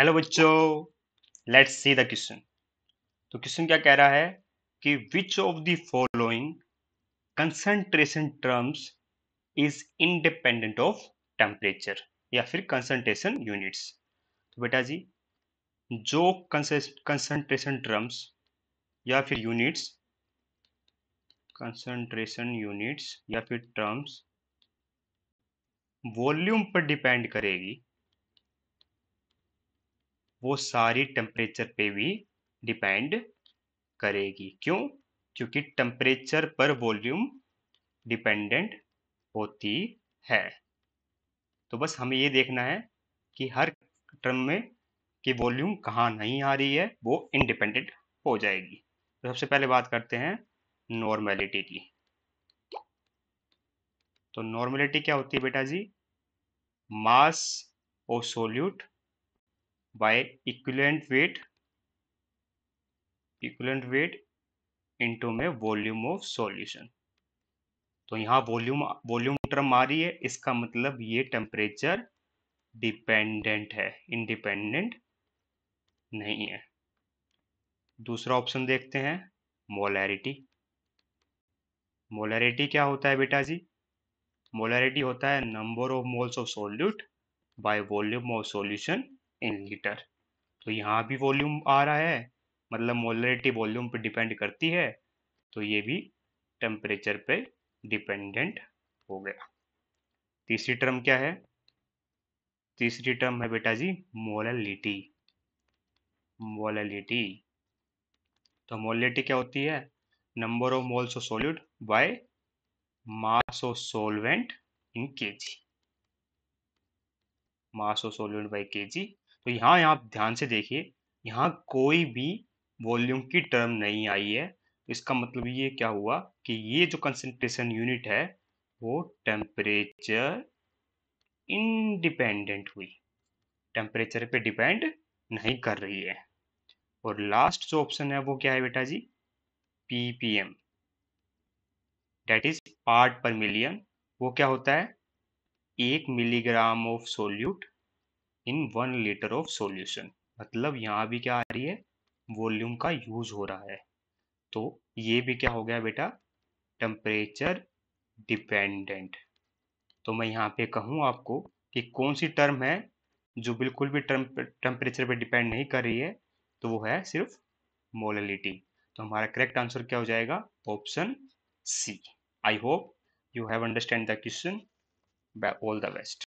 hello बच्चो let's see the question तो question क्या कह रहा है कि which of the following concentration terms is independent of temperature या फिर कंसंट्रेशन यूनिट्स तो बेटा जी जो कंसंट्रेशन टर्म्स या फिर यूनिट्स कंसंट्रेशन यूनिट्स या फिर टर्म्स वॉल्यूम पर डिपेंड करेगी वो सारी टेम्परेचर पे भी डिपेंड करेगी क्यों क्योंकि टेम्परेचर पर वॉल्यूम डिपेंडेंट होती है तो बस हमें ये देखना है कि हर टर्म में कि वॉल्यूम कहाँ नहीं आ रही है वो इंडिपेंडेंट हो जाएगी तो सबसे पहले बात करते हैं नॉर्मेलिटी की तो नॉर्मेलिटी क्या होती है बेटा जी मास और solute by equivalent weight equivalent weight into में वॉल्यूम ऑफ सॉल्यूशन तो यहां वॉल्यूम वॉल्यूम टर्म आ रही है इसका मतलब ये टेम्परेचर डिपेंडेंट है इंडिपेंडेंट नहीं है दूसरा ऑप्शन देखते हैं मोलैरिटी मोलैरिटी क्या होता है बेटा जी मोलैरिटी होता है number of moles of solute by volume of solution in litre तो यहाँ भी वॉल्यूम आ रहा है मतलब मोलरिटी वॉल्यूम पे डिपेंड करती है तो ये भी टेम्परेचर पे डिपेंडेंट हो गया तीसरी टर्म क्या है तीसरी टर्म है बेटा जी मोललिटी मोललिटी तो मोलिटी क्या होती है number of moles of solute by mass of solvent in KG mass of solute by KG तो यहाँ आप ध्यान से देखिए यहाँ कोई भी वॉल्यूम की टर्म नहीं आई है तो इसका मतलब ये क्या हुआ कि ये जो कंसनट्रेशन यूनिट है वो टेम्परेचर इंडिपेंडेंट हुई टेम्परेचर पे डिपेंड नहीं कर रही है और लास्ट जो ऑप्शन है वो क्या है बेटा जी PPM that is part per million वो क्या होता है एक milligram of solute in one litre of solution मतलब यहाँ भी क्या आ रही है वॉल्यूम का यूज हो रहा है तो ये भी क्या हो गया बेटा टेम्परेचर डिपेंडेंट तो मैं यहाँ पे कहूँ आपको कि कौन सी टर्म है जो बिल्कुल भी टेम्परेचर पे डिपेंड नहीं कर रही है तो वो है सिर्फ मोलिटी तो हमारा करेक्ट आंसर क्या हो जाएगा option C I hope you have understand the question bye all the best